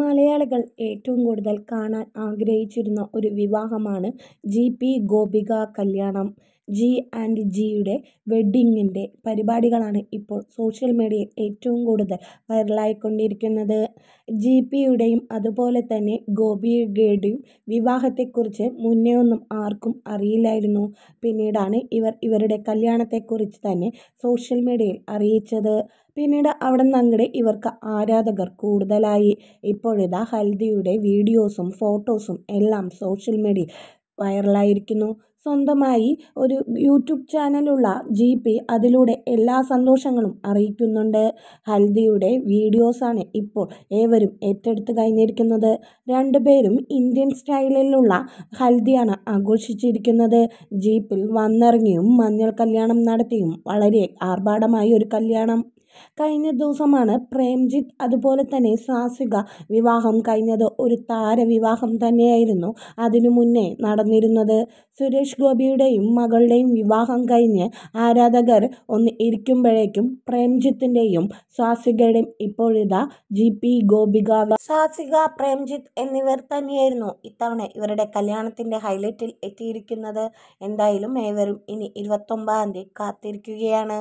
മലയാളികൾ ഏറ്റവും കൂടുതൽ കാണാൻ ആഗ്രഹിച്ചിരുന്ന ഒരു വിവാഹമാണ് ജി പി ഗോപിക കല്യാണം ജി ആൻഡ് ജിയുടെ വെഡിങ്ങിൻ്റെ പരിപാടികളാണ് ഇപ്പോൾ സോഷ്യൽ മീഡിയയിൽ ഏറ്റവും കൂടുതൽ വൈറലായിക്കൊണ്ടിരിക്കുന്നത് ജി പിയുടെയും അതുപോലെ തന്നെ ഗോപികയുടെയും വിവാഹത്തെക്കുറിച്ച് മുന്നേ ഒന്നും ആർക്കും അറിയില്ലായിരുന്നു പിന്നീടാണ് ഇവർ ഇവരുടെ കല്യാണത്തെക്കുറിച്ച് തന്നെ സോഷ്യൽ മീഡിയയിൽ അറിയിച്ചത് പിന്നീട് അവിടെ നിന്നങ്ങടെ ഇവർക്ക് ആരാധകർ കൂടുതലായി ഇപ്പോഴിതാ ഹൽദിയുടെ വീഡിയോസും ഫോട്ടോസും എല്ലാം സോഷ്യൽ മീഡിയയിൽ വൈറലായിരിക്കുന്നു സ്വന്തമായി ഒരു യൂട്യൂബ് ചാനലുള്ള ജി പി അതിലൂടെ എല്ലാ സന്തോഷങ്ങളും അറിയിക്കുന്നുണ്ട് ഹൽദിയുടെ വീഡിയോസാണ് ഇപ്പോൾ ഏവരും ഏറ്റെടുത്ത് കഴിഞ്ഞിരിക്കുന്നത് രണ്ടുപേരും ഇന്ത്യൻ സ്റ്റൈലിലുള്ള ഹൽദിയാണ് ആഘോഷിച്ചിരിക്കുന്നത് ജീപ്പിൽ വന്നിറങ്ങിയും മഞ്ഞൾ കല്യാണം നടത്തിയും വളരെ ആർഭാടമായ ഒരു കല്യാണം കഴിഞ്ഞ ദിവസമാണ് പ്രേംജിത്ത് അതുപോലെ തന്നെ സാസിക വിവാഹം കഴിഞ്ഞത് ഒരു താരവിവാഹം തന്നെയായിരുന്നു അതിനു മുന്നേ നടന്നിരുന്നത് സുരേഷ് ഗോപിയുടെയും മകളുടെയും വിവാഹം കഴിഞ്ഞ് ആരാധകർ ഒന്ന് ഇരിക്കുമ്പോഴേക്കും പ്രേംജിത്തിൻ്റെയും സാസികയുടെയും ഇപ്പോഴിതാ ജി പി ഗോപിക സാസിക പ്രേംജിത്ത് എന്നിവർ തന്നെയായിരുന്നു ഇത്തവണ ഇവരുടെ കല്യാണത്തിൻ്റെ ഹൈലൈറ്റിൽ എത്തിയിരിക്കുന്നത് എന്തായാലും ഏവരും ഇനി ഇരുപത്തൊമ്പതാം തീയതി കാത്തിരിക്കുകയാണ്